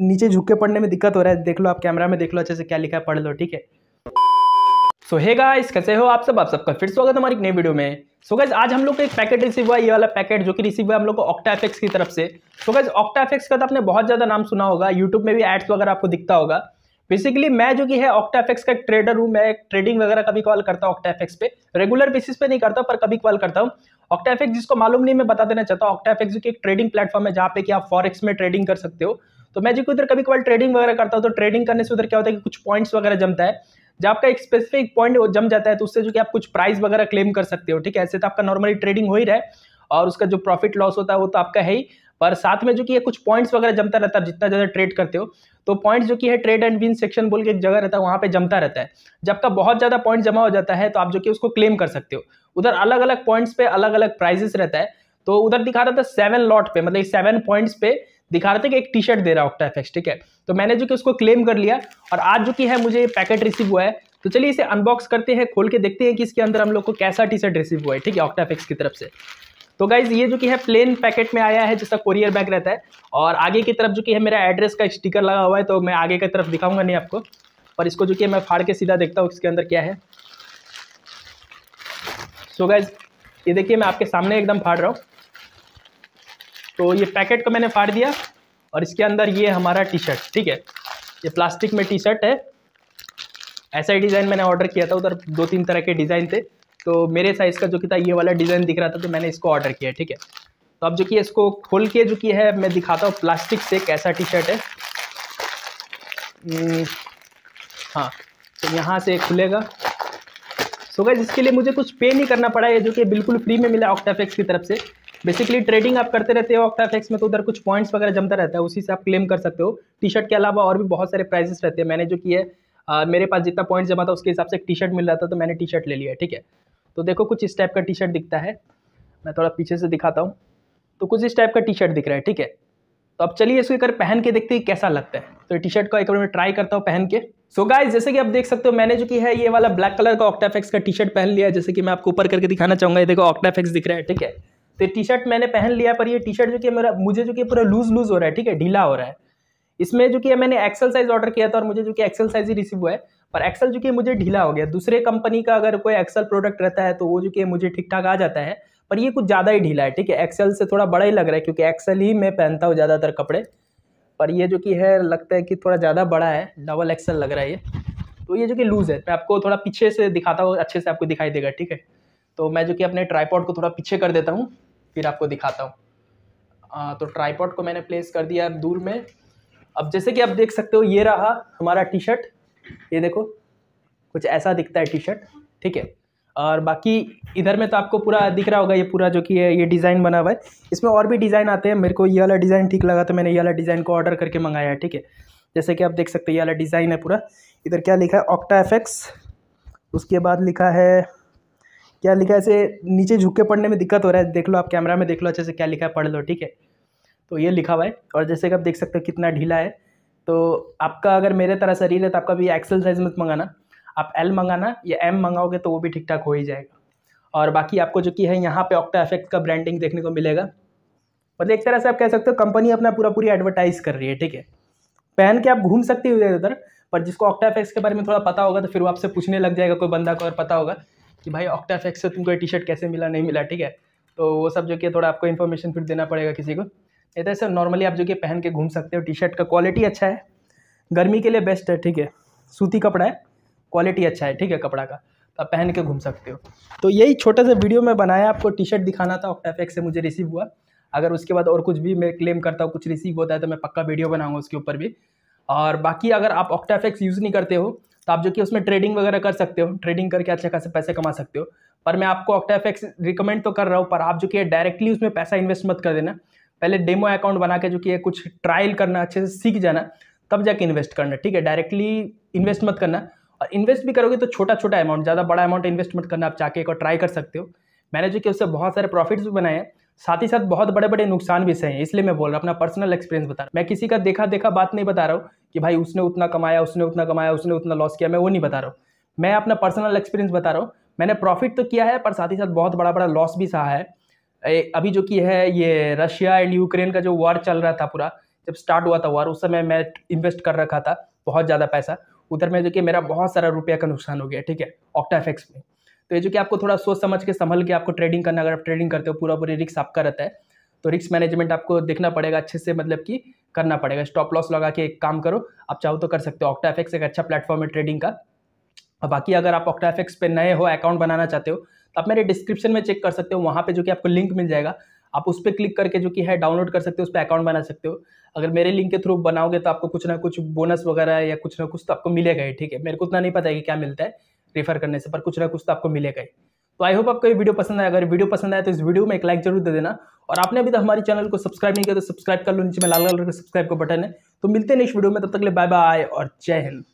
नीचे झुक के पढ़ने में दिक्कत हो रहा है देख लो आप कैमरा में देख लो अच्छे से क्या लिखा है पढ़ लो ठीक है सो हे गाइस कैसे हो आप सब आप सबका फिर स्वागत हमारी नई वीडियो में सो so गाइस आज हम लोग को एक पैकेट रिसीव हुआ ये वाला पैकेट जो कि रिसीव हुआ हम लोग को ऑक्टा एफेक्स की तरफ से सो गाइस ऑक्टा एफेक्स का तो आपने बहुत ज़्यादा नाम सुना होगा यूट्यूब में भी एड्स वगैरह आपको दिखता होगा बेसिकली मैं जो कि है ऑक्टा एफेक्स का एक ट्रेडर हूँ मैं ट्रेडिंग वगैरह कभी कॉल करता हूँ ऑक्टा एफेक्स पे रेगुलर बेसिस पे नहीं करता पर कभी कॉल करता हूँ ऑक्टा एफेक्स जिसको मालूम नहीं मैं बता देना चाहता हूँ ऑक्टा एफेक्स जो कि एक ट्रेडिंग प्लेटफॉर्म है जहाँ पे कि आप फॉरेक्स में ट्रेडिंग कर सकते हो तो मैं जी को इधर कभी कभार ट्रेडिंग वगैरह करता हूँ तो ट्रेडिंग करने से उधर क्या होता है कि कुछ पॉइंट्स वगैरह जमता है जब आपका एक स्पेसिफिक पॉइंट जम जाता है तो उससे जो कि आप कुछ प्राइस वगैरह क्लेम कर सकते हो ठीक है ऐसे तो आपका नॉर्मली ट्रेडिंग हो ही रहा है और उसका जो प्रॉफिट लॉस होता है वो तो आपका है ही पर साथ में जो कि ये कुछ पॉइंट्स वगैरह जमता रहता है जितना ज़्यादा ट्रेड करते हो तो पॉइंट्स जो कि है ट्रेड एंड विन सेक्शन बोल के एक जगह रहता है वहाँ पे जमता रहता है जब का बहुत ज़्यादा पॉइंट जमा हो जाता है तो आप जो कि उसको क्लेम कर सकते हो उधर अलग अलग पॉइंट्स पे अलग अलग प्राइजेस रहता है तो उधर दिखा रहा था सेवन लॉट पे मतलब सेवन पॉइंट्स पे दिखा रहे थे कि एक टी शर्ट दे रहा है ऑक्टा एफेक्स ठीक है तो मैंने जो कि उसको क्लेम कर लिया और आज जो कि है मुझे पैकेट रिसीव हुआ है तो चलिए इसे अनबॉक्स करते हैं खोल के देखते हैं कि इसके अंदर हम लोग को कैसा टी शर्ट रिसीव हुआ है ठीक है ऑक्टा की तरफ से तो गाइज ये जो कि है प्लेन पैकेट में आया है जिसका कोरियर बैग रहता है और आगे की तरफ जो कि है मेरा एड्रेस का स्टिकर लगा हुआ है तो मैं आगे की तरफ दिखाऊंगा नहीं आपको पर इसको जो कि मैं फाड़ के सीधा देखता हूँ इसके अंदर क्या है सो so गाइज ये देखिए मैं आपके सामने एकदम फाड़ रहा हूँ तो ये पैकेट को मैंने फाड़ दिया और इसके अंदर ये हमारा टी शर्ट ठीक है ये प्लास्टिक में टी शर्ट है ऐसा ही डिज़ाइन मैंने ऑर्डर किया था उधर दो तीन तरह के डिज़ाइन थे तो मेरे साइज़ का जो कि था ये वाला डिज़ाइन दिख रहा था तो मैंने इसको ऑर्डर किया ठीक है तो अब जो कि इसको खोल के जो कि है मैं दिखाता हूँ प्लास्टिक से कैसा टी शर्ट है हम्म, हाँ तो यहाँ से खुलेगा सो so इसके लिए मुझे कुछ पे नहीं करना पड़ा है जो कि बिल्कुल फ्री में मिला ऑक्टाफेक्स की तरफ से बेसिकली ट्रेडिंग आप करते रहते हो ऑक्टाफेक्स में तो उधर कुछ पॉइंट्स वगैरह जमता रहता है उसी से आप क्लेम कर सकते हो टी शर्ट के अलावा और भी बहुत सारे प्राइजेस रहते हैं मैंने जो किए है मेरे पास जितना पॉइंट जमा था उसके हिसाब से टी शर्ट मिल रहा था तो मैंने टी शर्ट ले लिया ठीक है तो देखो कुछ इस टाइप का टी शर्ट दिखता है मैं थोड़ा पीछे से दिखाता हूँ तो कुछ इस टाइप का टी शर्ट दिख रहा है ठीक है तो अब चलिए इसको एक बार पहन के देखते हैं कैसा लगता है तो टी शर्ट को एक बार मैं ट्राई करता हूँ पहन के सो so गाइस जैसे कि आप देख सकते हो मैंने जो की है ये वाला ब्लैक कलर का ऑक्टाफेक्स का टी शर्ट पहन लिया है जैसे कि मैं आपको ऊपर करके दिखाना चाहूँगा ये देखो ऑक्टाफेक्स दिख रहा है ठीक है तो टी शर्ट मैंने पहन लिया पर ये टी शर्ट जो कि मेरा मुझे जो कि पूरा लूज लूज हो रहा है ठीक है ढीला हो रहा है इसमें जो कि मैंने एक्सल साइज ऑर्डर किया था और मुझे जो कि एक्सल साइज ही रिसीव हुआ है पर एक्सल जो कि मुझे ढीला हो गया दूसरे कंपनी का अगर कोई एक्सल प्रोडक्ट रहता है तो वो जो कि मुझे ठीक ठाक आ जाता है पर ये कुछ ज़्यादा ही ढीला है ठीक है एक्सल से थोड़ा बड़ा ही लग रहा है क्योंकि एक्सल ही मैं पहनता हूँ ज़्यादातर कपड़े पर ये जो कि है लगता है कि थोड़ा ज़्यादा बड़ा है डबल एक्सल लग रहा है ये तो ये जो कि लूज़ है मैं आपको थोड़ा पीछे से दिखाता हूँ अच्छे से आपको दिखाई देगा ठीक है तो मैं जो कि अपने ट्राईपॉड को थोड़ा पीछे कर देता हूँ फिर आपको दिखाता हूँ तो ट्राईपॉड को मैंने प्लेस कर दिया दूर में अब जैसे कि आप देख सकते हो ये रहा हमारा टी शर्ट ये देखो कुछ ऐसा दिखता है टी शर्ट ठीक है और बाकी इधर में तो आपको पूरा दिख रहा होगा ये पूरा जो कि ये डिज़ाइन बना हुआ है इसमें और भी डिज़ाइन आते हैं मेरे को ये वाला डिज़ाइन ठीक लगा तो मैंने ये वाला डिज़ाइन को ऑर्डर करके मंगाया है ठीक है जैसे कि आप देख सकते हैं ये वाला डिज़ाइन है पूरा इधर क्या लिखा है ऑक्टा एफेक्स उसके बाद लिखा है क्या लिखा है ऐसे नीचे झुक के पढ़ने में दिक्कत हो रहा है देख लो आप कैमरा में देख लो अच्छे से क्या लिखा है पढ़ लो ठीक है तो ये लिखा हुआ है और जैसे कि आप देख सकते हो कितना ढीला है तो आपका अगर मेरे तरह शरीर है तो आपका भी एक्सल साइज मत मंगाना आप एल मंगाना या एम मंगाओगे तो वो भी ठीक ठाक हो ही जाएगा और बाकी आपको जो कि है यहाँ पे ऑक्टा इफेक्ट का ब्रांडिंग देखने को मिलेगा मतलब एक तरह से आप कह सकते हो कंपनी अपना पूरा पूरी एडवर्टाइज कर रही है ठीक है पहन के आप घूम सकते हो इधर उधर पर जिसको ऑक्टा इफेक्ट्स के बारे में थोड़ा पता होगा तो फिर वो आपसे पूछने लग जाएगा कोई बंदा को और पता होगा कि भाई ऑक्टाफेक्स से तुमको ये टी शर्ट कैसे मिला नहीं मिला ठीक है तो वो सब जो कि थोड़ा आपको इन्फॉर्मेशन फिर देना पड़ेगा किसी को नहीं तो सर नॉर्मली आप जो कि पहन के घूम सकते हो टी शर्ट का क्वालिटी अच्छा है गर्मी के लिए बेस्ट है ठीक है सूती कपड़ा है क्वालिटी अच्छा है ठीक है कपड़ा का तो आप पहन के घूम सकते हो तो यही छोटा सा वीडियो मैं बनाया आपको टी शर्ट दिखाना था ऑक्टाफेक्स से मुझे रिसीव हुआ अगर उसके बाद और कुछ भी मैं क्लेम करता हूँ कुछ रिसीव होता है तो मैं पक्का वीडियो बनाऊँगा उसके ऊपर भी और बाकी अगर आप ऑक्टाफेक्स यूज़ नहीं करते हो तो आप जो कि उसमें ट्रेडिंग वगैरह कर सकते हो ट्रेडिंग करके अच्छे खासे पैसे कमा सकते हो पर मैं आपको ऑक्टा एफेक्स रिकमेंड तो कर रहा हूँ पर आप जो कि डायरेक्टली उसमें पैसा इन्वेस्ट मत कर देना पहले डेमो अकाउंट बना के जो कि कुछ ट्रायल करना अच्छे से सीख जाना तब जाके इन्वेस्ट करना ठीक है डायरेक्टली इन्वेस्ट मत करना और इन्वेस्ट भी करोगे तो छोटा छोटा अमाउंट ज़्यादा बड़ा अमाउंट इन्वेस्ट मत करना आप जाके एक और ट्राई कर सकते हो मैंने जो कि उससे बहुत सारे प्रॉफिट्स भी बनाए हैं साथ ही साथ बहुत बड़े बड़े नुकसान भी सहे इसलिए मैं बोल रहा हूँ अपना पर्सनल एक्सपीरियंस बता रहा हूँ मैं किसी का देखा देखा बात नहीं बता रहा हूँ कि भाई उसने उतना कमाया उसने उतना कमाया उसने उतना लॉस किया मैं वो नहीं बता रहा हूँ मैं अपना पर्सनल एक्सपीरियंस बता रहा हूँ मैंने प्रॉफिट तो किया है पर साथ ही साथ बहुत बड़ा बड़ा लॉस भी सहा है अभी जो कि है ये रशिया एंड यूक्रेन का जो वॉर चल रहा था पूरा जब स्टार्ट हुआ था वॉर उस समय मैं इन्वेस्ट कर रखा था बहुत ज़्यादा पैसा उधर में जो कि मेरा बहुत सारा रुपया का नुकसान हो गया ठीक है ऑक्टा एफेक्स में तो ये जो कि आपको थोड़ा सोच समझ के संभल के आपको ट्रेडिंग करना अगर आप ट्रेडिंग करते हो पूरा पूरी रिक्स आपका रहता है तो रिक्स मैनेजमेंट आपको देखना पड़ेगा अच्छे से मतलब कि करना पड़ेगा स्टॉप लॉस लगा के एक काम करो आप चाहो तो कर सकते हो ऑक्टा एफेक्स एक अच्छा प्लेटफॉर्म है ट्रेडिंग का और बाकी अगर आप ऑक्टा एफेक्स पे नए हो अकाउंट बनाना चाहते हो तो आप मेरे डिस्क्रिप्शन में चेक कर सकते हो वहाँ पे जो कि आपको लिंक मिल जाएगा आप उस पर क्लिक करके जो कि है डाउनलोड कर सकते हो उस पर अकाउंट बना सकते हो अगर मेरे लिंक के थ्रू बनाओगे तो आपको कुछ ना कुछ बोनस वगैरह या कुछ ना कुछ तो आपको मिलेगा ही ठीक है मेरे को उतना नहीं पता है कि क्या मिलता है रेफर करने से पर कुछ ना कुछ तो आपको मिलेगा ही तो आई होप आपको ये वीडियो पसंद आया अगर वीडियो पसंद आया तो इस वीडियो में एक लाइक जरूर दे देना और आपने अभी तक हमारे चैनल को सब्सक्राइब नहीं किया तो सब्सक्राइब कर लो नीचे में लाल लाल सब्सक्राइब का बटन है तो मिलते हैं नेक्स्ट वीडियो में तब तक ले बाय बाय और जय हिंद